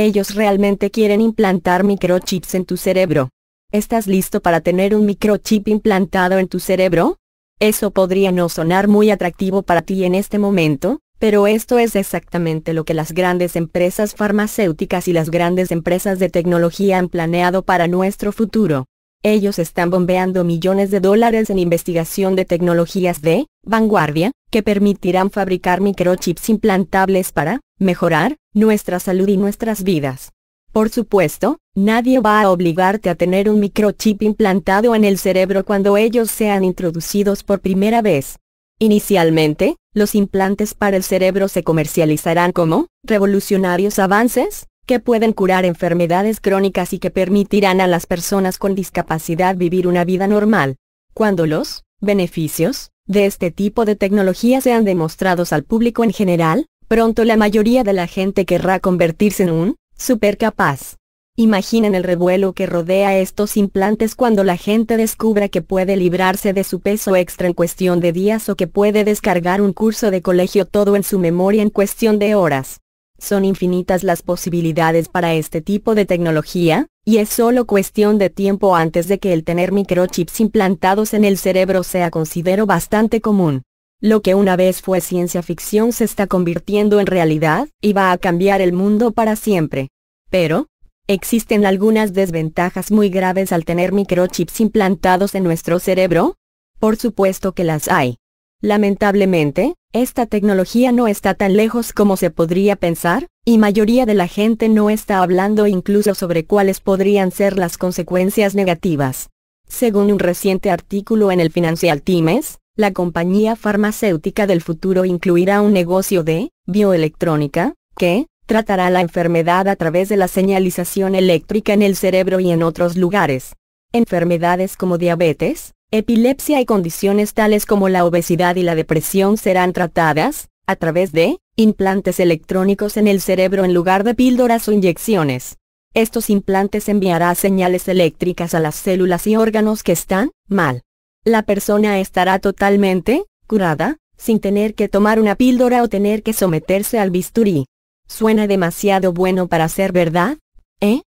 Ellos realmente quieren implantar microchips en tu cerebro. ¿Estás listo para tener un microchip implantado en tu cerebro? Eso podría no sonar muy atractivo para ti en este momento, pero esto es exactamente lo que las grandes empresas farmacéuticas y las grandes empresas de tecnología han planeado para nuestro futuro. Ellos están bombeando millones de dólares en investigación de tecnologías de vanguardia, que permitirán fabricar microchips implantables para mejorar nuestra salud y nuestras vidas. Por supuesto, nadie va a obligarte a tener un microchip implantado en el cerebro cuando ellos sean introducidos por primera vez. Inicialmente, los implantes para el cerebro se comercializarán como revolucionarios avances que pueden curar enfermedades crónicas y que permitirán a las personas con discapacidad vivir una vida normal. Cuando los beneficios de este tipo de tecnología sean demostrados al público en general, pronto la mayoría de la gente querrá convertirse en un supercapaz. Imaginen el revuelo que rodea estos implantes cuando la gente descubra que puede librarse de su peso extra en cuestión de días o que puede descargar un curso de colegio todo en su memoria en cuestión de horas. Son infinitas las posibilidades para este tipo de tecnología, y es solo cuestión de tiempo antes de que el tener microchips implantados en el cerebro sea considero bastante común. Lo que una vez fue ciencia ficción se está convirtiendo en realidad, y va a cambiar el mundo para siempre. Pero, existen algunas desventajas muy graves al tener microchips implantados en nuestro cerebro, por supuesto que las hay. Lamentablemente, esta tecnología no está tan lejos como se podría pensar, y mayoría de la gente no está hablando incluso sobre cuáles podrían ser las consecuencias negativas. Según un reciente artículo en el Financial Times, la compañía farmacéutica del futuro incluirá un negocio de bioelectrónica, que tratará la enfermedad a través de la señalización eléctrica en el cerebro y en otros lugares. Enfermedades como diabetes, Epilepsia y condiciones tales como la obesidad y la depresión serán tratadas, a través de, implantes electrónicos en el cerebro en lugar de píldoras o inyecciones. Estos implantes enviarán señales eléctricas a las células y órganos que están, mal. La persona estará totalmente, curada, sin tener que tomar una píldora o tener que someterse al bisturí. Suena demasiado bueno para ser verdad, ¿eh?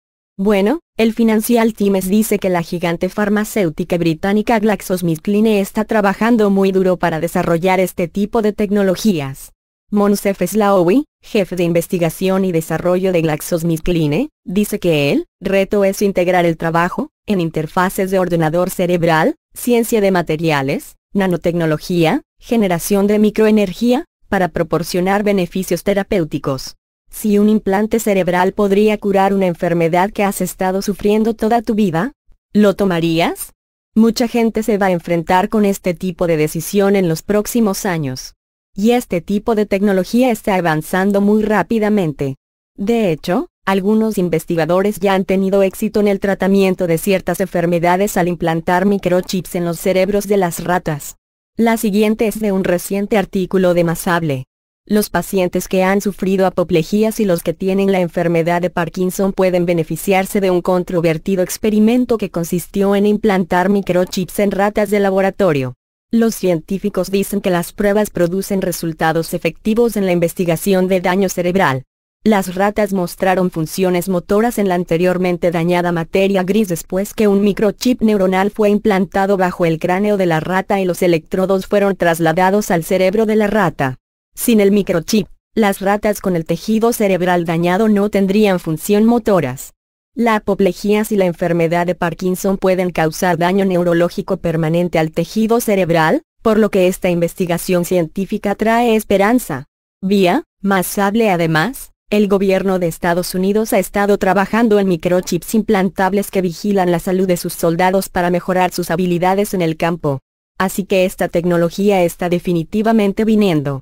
Bueno, el Financial Times dice que la gigante farmacéutica británica GlaxoSmithKline está trabajando muy duro para desarrollar este tipo de tecnologías. Monsef Slaoui, jefe de investigación y desarrollo de GlaxoSmithKline, dice que el reto es integrar el trabajo, en interfaces de ordenador cerebral, ciencia de materiales, nanotecnología, generación de microenergía, para proporcionar beneficios terapéuticos. Si un implante cerebral podría curar una enfermedad que has estado sufriendo toda tu vida, ¿lo tomarías? Mucha gente se va a enfrentar con este tipo de decisión en los próximos años. Y este tipo de tecnología está avanzando muy rápidamente. De hecho, algunos investigadores ya han tenido éxito en el tratamiento de ciertas enfermedades al implantar microchips en los cerebros de las ratas. La siguiente es de un reciente artículo de Masable. Los pacientes que han sufrido apoplejías y los que tienen la enfermedad de Parkinson pueden beneficiarse de un controvertido experimento que consistió en implantar microchips en ratas de laboratorio. Los científicos dicen que las pruebas producen resultados efectivos en la investigación de daño cerebral. Las ratas mostraron funciones motoras en la anteriormente dañada materia gris después que un microchip neuronal fue implantado bajo el cráneo de la rata y los electrodos fueron trasladados al cerebro de la rata. Sin el microchip, las ratas con el tejido cerebral dañado no tendrían función motoras. La apoplejía y la enfermedad de Parkinson pueden causar daño neurológico permanente al tejido cerebral, por lo que esta investigación científica trae esperanza. Vía, más sable además, el gobierno de Estados Unidos ha estado trabajando en microchips implantables que vigilan la salud de sus soldados para mejorar sus habilidades en el campo. Así que esta tecnología está definitivamente viniendo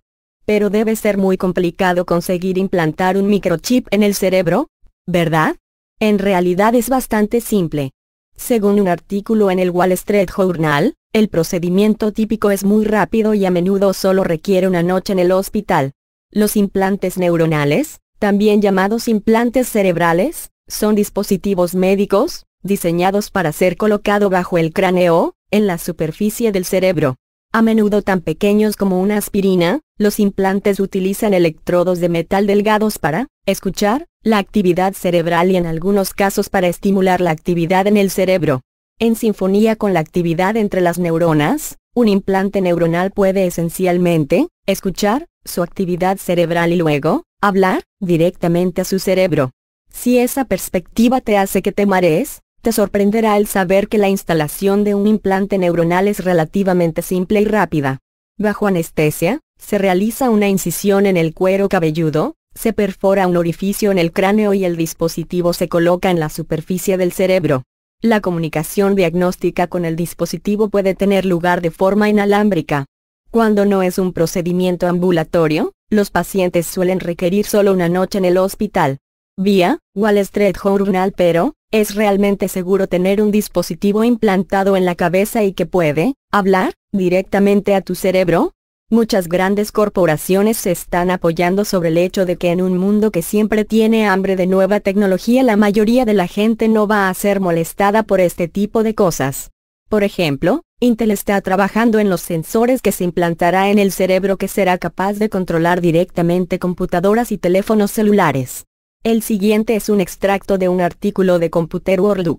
pero debe ser muy complicado conseguir implantar un microchip en el cerebro, ¿verdad? En realidad es bastante simple. Según un artículo en el Wall Street Journal, el procedimiento típico es muy rápido y a menudo solo requiere una noche en el hospital. Los implantes neuronales, también llamados implantes cerebrales, son dispositivos médicos, diseñados para ser colocado bajo el cráneo, en la superficie del cerebro. A menudo tan pequeños como una aspirina, los implantes utilizan electrodos de metal delgados para, escuchar, la actividad cerebral y en algunos casos para estimular la actividad en el cerebro. En sinfonía con la actividad entre las neuronas, un implante neuronal puede esencialmente, escuchar, su actividad cerebral y luego, hablar, directamente a su cerebro. Si esa perspectiva te hace que te marees, te sorprenderá el saber que la instalación de un implante neuronal es relativamente simple y rápida. Bajo anestesia, se realiza una incisión en el cuero cabelludo, se perfora un orificio en el cráneo y el dispositivo se coloca en la superficie del cerebro. La comunicación diagnóstica con el dispositivo puede tener lugar de forma inalámbrica. Cuando no es un procedimiento ambulatorio, los pacientes suelen requerir solo una noche en el hospital. Vía, Wall Street Journal pero, ¿Es realmente seguro tener un dispositivo implantado en la cabeza y que puede hablar directamente a tu cerebro? Muchas grandes corporaciones se están apoyando sobre el hecho de que en un mundo que siempre tiene hambre de nueva tecnología la mayoría de la gente no va a ser molestada por este tipo de cosas. Por ejemplo, Intel está trabajando en los sensores que se implantará en el cerebro que será capaz de controlar directamente computadoras y teléfonos celulares. El siguiente es un extracto de un artículo de Computer World.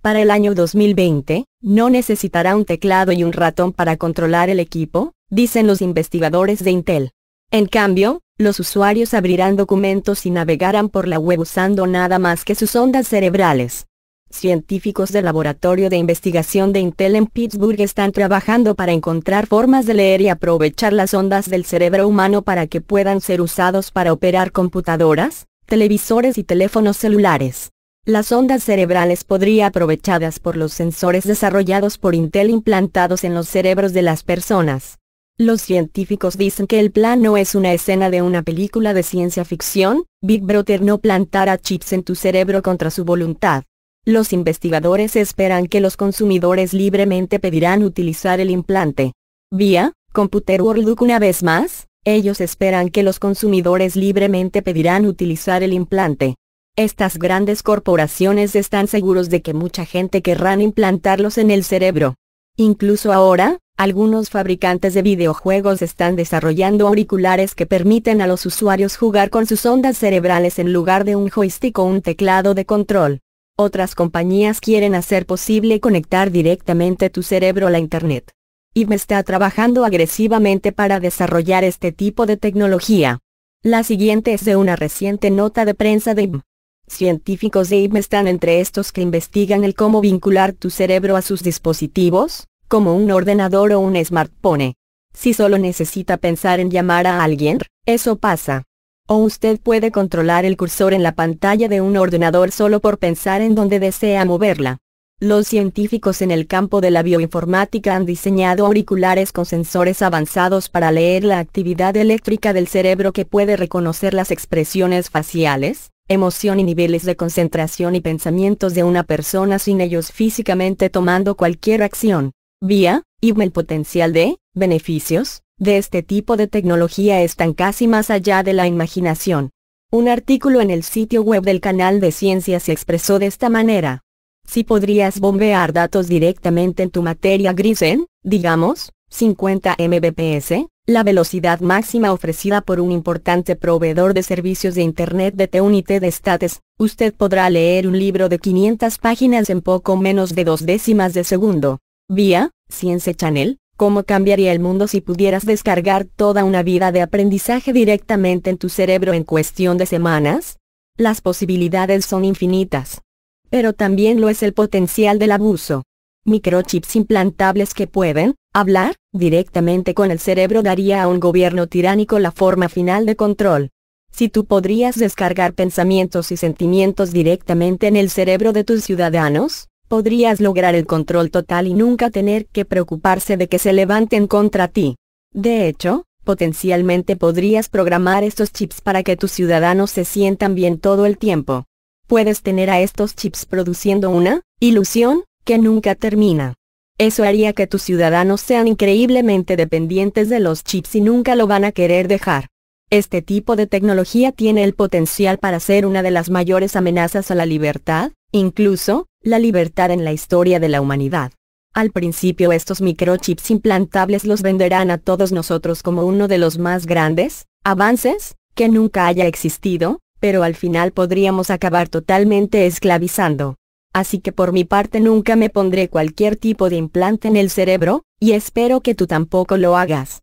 Para el año 2020, no necesitará un teclado y un ratón para controlar el equipo, dicen los investigadores de Intel. En cambio, los usuarios abrirán documentos y navegarán por la web usando nada más que sus ondas cerebrales. Científicos del Laboratorio de Investigación de Intel en Pittsburgh están trabajando para encontrar formas de leer y aprovechar las ondas del cerebro humano para que puedan ser usados para operar computadoras, televisores y teléfonos celulares. Las ondas cerebrales podría aprovechadas por los sensores desarrollados por Intel implantados en los cerebros de las personas. Los científicos dicen que el plan no es una escena de una película de ciencia ficción, Big Brother no plantará chips en tu cerebro contra su voluntad. Los investigadores esperan que los consumidores libremente pedirán utilizar el implante. Vía, Computer World una vez más, ellos esperan que los consumidores libremente pedirán utilizar el implante. Estas grandes corporaciones están seguros de que mucha gente querrán implantarlos en el cerebro. Incluso ahora, algunos fabricantes de videojuegos están desarrollando auriculares que permiten a los usuarios jugar con sus ondas cerebrales en lugar de un joystick o un teclado de control. Otras compañías quieren hacer posible conectar directamente tu cerebro a la Internet. IBM está trabajando agresivamente para desarrollar este tipo de tecnología. La siguiente es de una reciente nota de prensa de IBM. Científicos de IBM están entre estos que investigan el cómo vincular tu cerebro a sus dispositivos, como un ordenador o un smartphone. Si solo necesita pensar en llamar a alguien, eso pasa. O usted puede controlar el cursor en la pantalla de un ordenador solo por pensar en dónde desea moverla. Los científicos en el campo de la bioinformática han diseñado auriculares con sensores avanzados para leer la actividad eléctrica del cerebro que puede reconocer las expresiones faciales, emoción y niveles de concentración y pensamientos de una persona sin ellos físicamente tomando cualquier acción. Vía, y el potencial de, beneficios, de este tipo de tecnología están casi más allá de la imaginación. Un artículo en el sitio web del canal de ciencias se expresó de esta manera. Si podrías bombear datos directamente en tu materia gris en, digamos, 50 Mbps, la velocidad máxima ofrecida por un importante proveedor de servicios de Internet de T de States, usted podrá leer un libro de 500 páginas en poco menos de dos décimas de segundo. Vía, Science Channel, ¿cómo cambiaría el mundo si pudieras descargar toda una vida de aprendizaje directamente en tu cerebro en cuestión de semanas? Las posibilidades son infinitas. Pero también lo es el potencial del abuso. Microchips implantables que pueden, hablar, directamente con el cerebro daría a un gobierno tiránico la forma final de control. Si tú podrías descargar pensamientos y sentimientos directamente en el cerebro de tus ciudadanos, podrías lograr el control total y nunca tener que preocuparse de que se levanten contra ti. De hecho, potencialmente podrías programar estos chips para que tus ciudadanos se sientan bien todo el tiempo puedes tener a estos chips produciendo una ilusión que nunca termina. Eso haría que tus ciudadanos sean increíblemente dependientes de los chips y nunca lo van a querer dejar. Este tipo de tecnología tiene el potencial para ser una de las mayores amenazas a la libertad, incluso, la libertad en la historia de la humanidad. Al principio estos microchips implantables los venderán a todos nosotros como uno de los más grandes, avances, que nunca haya existido, pero al final podríamos acabar totalmente esclavizando. Así que por mi parte nunca me pondré cualquier tipo de implante en el cerebro, y espero que tú tampoco lo hagas.